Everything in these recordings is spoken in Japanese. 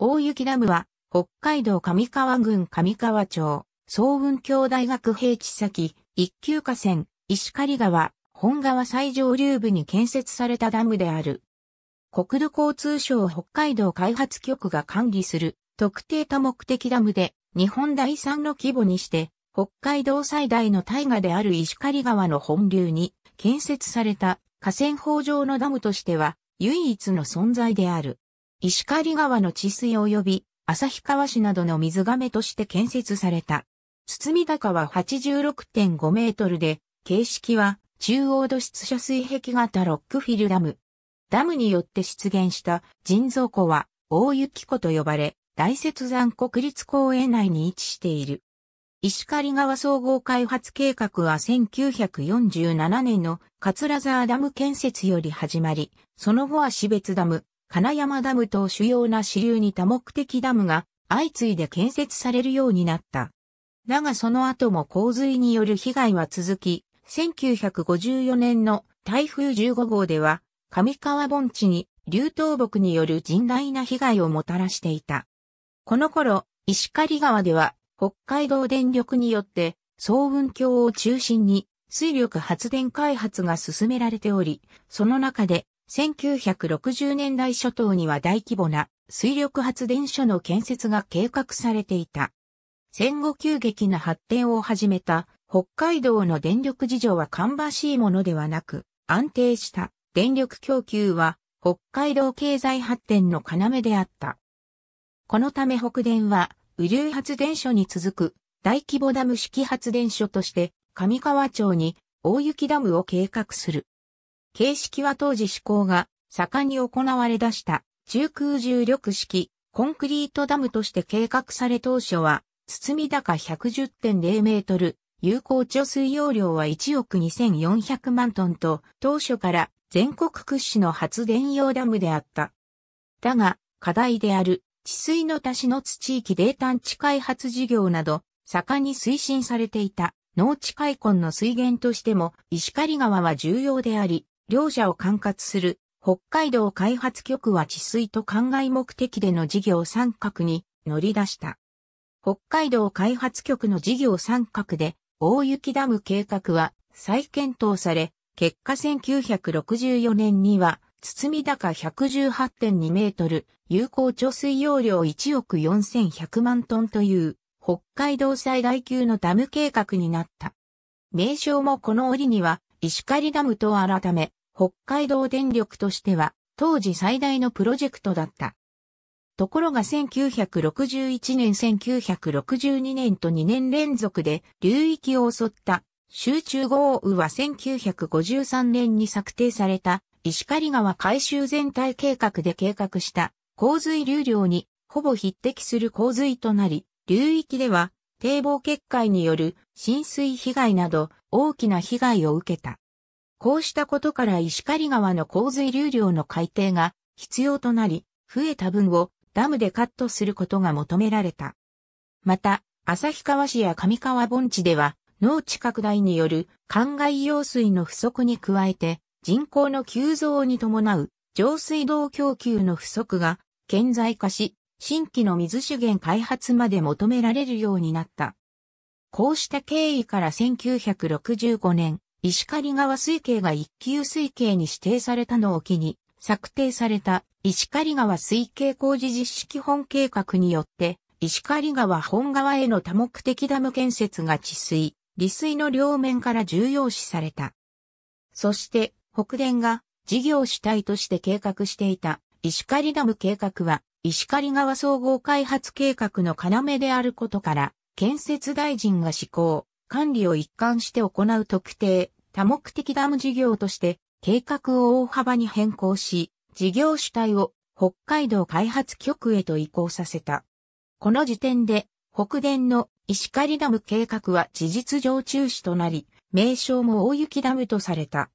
大雪ダムは、北海道上川郡上川町、総運協大学平地先、一級河川、石狩川、本川最上流部に建設されたダムである。国土交通省北海道開発局が管理する特定多目的ダムで、日本第3の規模にして、北海道最大の大河である石狩川の本流に建設された河川法上のダムとしては唯一の存在である。石狩川の治水及び旭川市などの水亀として建設された。堤高は86.5メートルで、形式は中央土質射水壁型ロックフィルダム。ダムによって出現した人造湖は大雪湖と呼ばれ、大雪山国立公園内に位置している。石狩川総合開発計画は1947年の桂沢ダム建設より始まり、その後は市別ダム、金山ダムと主要な支流に多目的ダムが相次いで建設されるようになった。だがその後も洪水による被害は続き、1954年の台風15号では、上川盆地に流倒木による甚大な被害をもたらしていた。この頃、石狩川では北海道電力によって総運橋を中心に水力発電開発が進められており、その中で1960年代初頭には大規模な水力発電所の建設が計画されていた。戦後急激な発展を始めた北海道の電力事情は芳しいものではなく、安定した電力供給は北海道経済発展の要であった。このため北電は、雨竜発電所に続く大規模ダム式発電所として上川町に大雪ダムを計画する。形式は当時施行が盛んに行われ出した中空重力式コンクリートダムとして計画され当初は包み高110.0メートル、有効貯水容量は1億2400万トンと当初から全国屈指の発電用ダムであった。だが課題である治水の足しの土地域泥炭地開発事業など盛んに推進されていた農地開墾の水源としても石狩川は重要であり、両社を管轄する北海道開発局は治水と灌漑目的での事業参画に乗り出した。北海道開発局の事業参画で大雪ダム計画は再検討され、結果1964年には堤高118.2メートル、有効貯水容量1億4100万トンという北海道最大級のダム計画になった。名称もこの折には石狩ダムと改め、北海道電力としては、当時最大のプロジェクトだった。ところが1961年1962年と2年連続で流域を襲った集中豪雨は1953年に策定された石狩川改修全体計画で計画した洪水流量にほぼ匹敵する洪水となり、流域では堤防決壊による浸水被害など大きな被害を受けた。こうしたことから石狩川の洪水流量の改定が必要となり、増えた分をダムでカットすることが求められた。また、旭川市や上川盆地では、農地拡大による灌漑用水の不足に加えて、人口の急増に伴う上水道供給の不足が顕在化し、新規の水資源開発まで求められるようになった。こうした経緯から1965年、石狩川水系が一級水系に指定されたのを機に、策定された石狩川水系工事実施基本計画によって、石狩川本川への多目的ダム建設が治水、利水の両面から重要視された。そして、北電が事業主体として計画していた石狩ダム計画は石狩川総合開発計画の要であることから、建設大臣が施行、管理を一貫して行う特定、多目的ダム事業として、計画を大幅に変更し、事業主体を北海道開発局へと移行させた。この時点で、北電の石狩ダム計画は事実上中止となり、名称も大雪ダムとされた。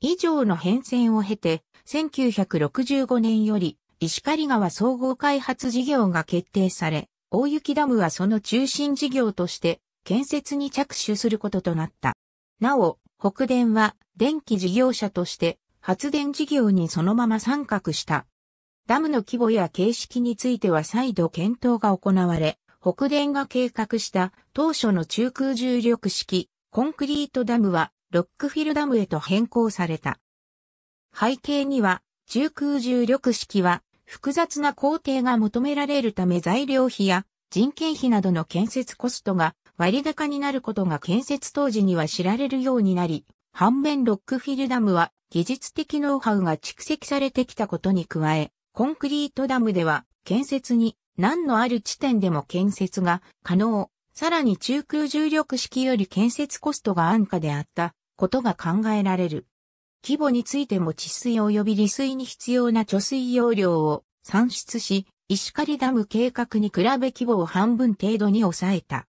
以上の変遷を経て、1965年より石狩川総合開発事業が決定され、大雪ダムはその中心事業として建設に着手することとなった。なお、北電は電気事業者として発電事業にそのまま参画した。ダムの規模や形式については再度検討が行われ、北電が計画した当初の中空重力式コンクリートダムはロックフィルダムへと変更された。背景には中空重力式は複雑な工程が求められるため材料費や人件費などの建設コストが割高になることが建設当時には知られるようになり、反面ロックフィルダムは技術的ノウハウが蓄積されてきたことに加え、コンクリートダムでは建設に何のある地点でも建設が可能、さらに中空重力式より建設コストが安価であったことが考えられる。規模についても治水及び利水に必要な貯水容量を算出し、石狩ダム計画に比べ規模を半分程度に抑えた。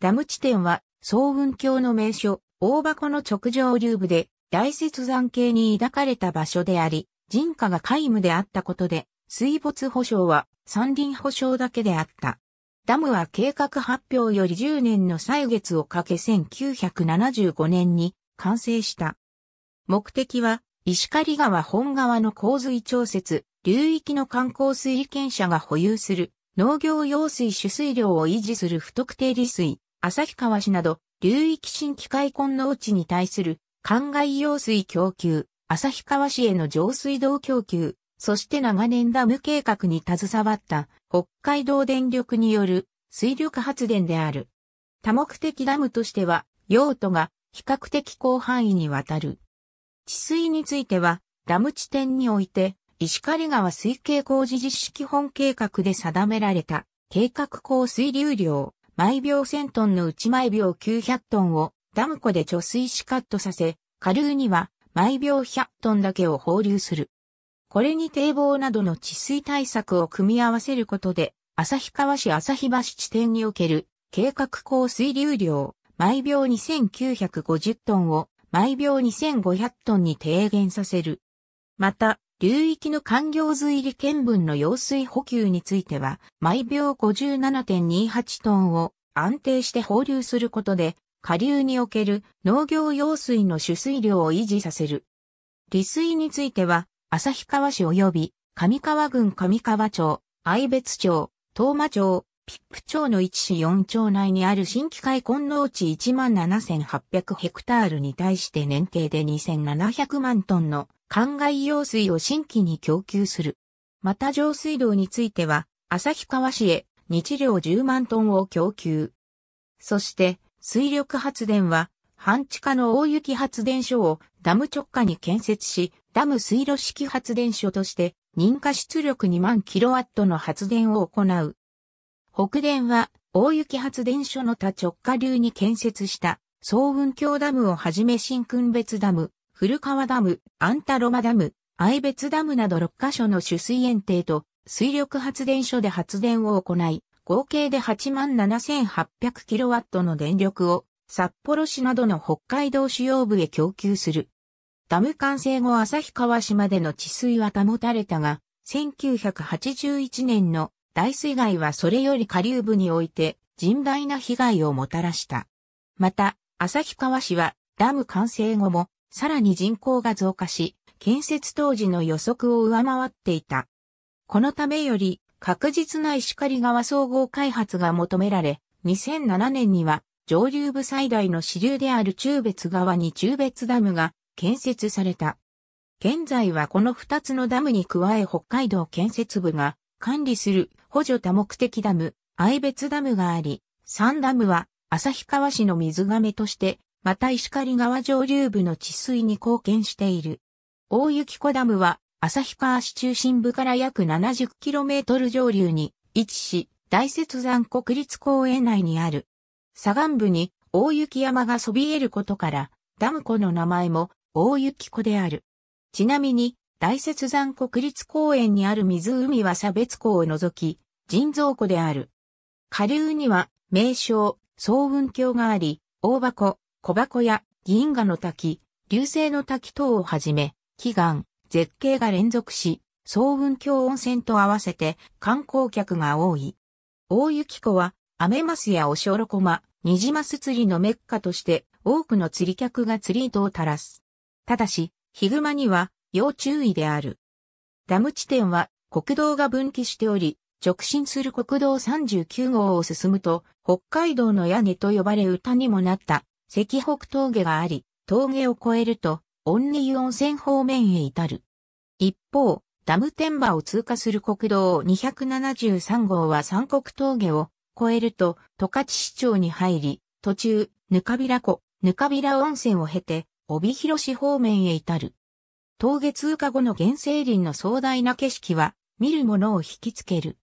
ダム地点は、総雲峡の名所、大箱の直上流部で、大雪山系に抱かれた場所であり、人家が皆無であったことで、水没保障は山林保障だけであった。ダムは計画発表より10年の歳月をかけ1975年に完成した。目的は、石狩川本川の洪水調節、流域の観光水利権者が保有する、農業用水取水量を維持する不特定利水、旭川市など、流域新規開墾農地に対する、灌漑用水供給、旭川市への上水道供給、そして長年ダム計画に携わった北海道電力による水力発電である。多目的ダムとしては用途が比較的広範囲にわたる。治水については、ダム地点において、石狩川水系工事実施基本計画で定められた、計画降水流量、毎秒1000トンのうち毎秒900トンをダム湖で貯水しカットさせ、下流には毎秒100トンだけを放流する。これに堤防などの治水対策を組み合わせることで、旭川市旭橋地点における計画降水流量毎秒2950トンを毎秒2500トンに低減させる。また、流域の環境水利見分の用水補給については、毎秒57.28トンを安定して放流することで、下流における農業用水の取水量を維持させる。利水については、旭川市及び上川郡上川町、愛別町、東間町、ピップ町の1市4町内にある新規開墾農地17,800ヘクタールに対して年計で2,700万トンの灌漑用水を新規に供給する。また上水道については、旭川市へ日量10万トンを供給。そして、水力発電は、半地下の大雪発電所をダム直下に建設し、ダム水路式発電所として、認可出力2万キロワットの発電を行う。北電は大雪発電所の他直下流に建設した総雲峡ダムをはじめ新訓別ダム、古川ダム、アンタロマダム、愛別ダムなど6カ所の取水園庭と水力発電所で発電を行い、合計で87,800キロワットの電力を札幌市などの北海道主要部へ供給する。ダム完成後旭川市までの治水は保たれたが、1981年の大水害はそれより下流部において甚大な被害をもたらした。また、旭川市はダム完成後もさらに人口が増加し、建設当時の予測を上回っていた。このためより確実な石狩川総合開発が求められ、2007年には上流部最大の支流である中別川に中別ダムが建設された。現在はこの2つのダムに加え北海道建設部が管理する補助多目的ダム、愛別ダムがあり、三ダムは旭川市の水亀として、また石狩川上流部の治水に貢献している。大雪湖ダムは旭川市中心部から約 70km 上流に位置し、大雪山国立公園内にある。左岸部に大雪山がそびえることから、ダム湖の名前も大雪湖である。ちなみに、大雪山国立公園にある湖は差別湖を除き、人造湖である。下流には、名称、総雲峡があり、大箱、小箱や銀河の滝、流星の滝等をはじめ、祈願、絶景が連続し、総雲峡温泉と合わせて観光客が多い。大雪湖は、アメマスやオショロコマ、ニジマス釣りのメッカとして多くの釣り客が釣り糸を垂らす。ただし、ヒグマには要注意である。ダム地点は国道が分岐しており、直進する国道39号を進むと、北海道の屋根と呼ばれ歌にもなった、赤北峠があり、峠を越えると、温納湯温泉方面へ至る。一方、ダム天馬を通過する国道273号は三国峠を越えると、十勝市町に入り、途中、ぬかびら湖、ぬかびら温泉を経て、帯広市方面へ至る。峠通過後の原生林の壮大な景色は、見る者を引きつける。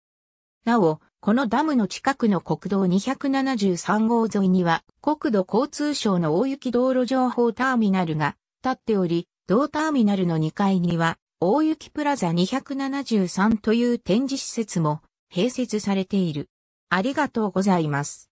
なお、このダムの近くの国道273号沿いには、国土交通省の大雪道路情報ターミナルが立っており、同ターミナルの2階には、大雪プラザ273という展示施設も併設されている。ありがとうございます。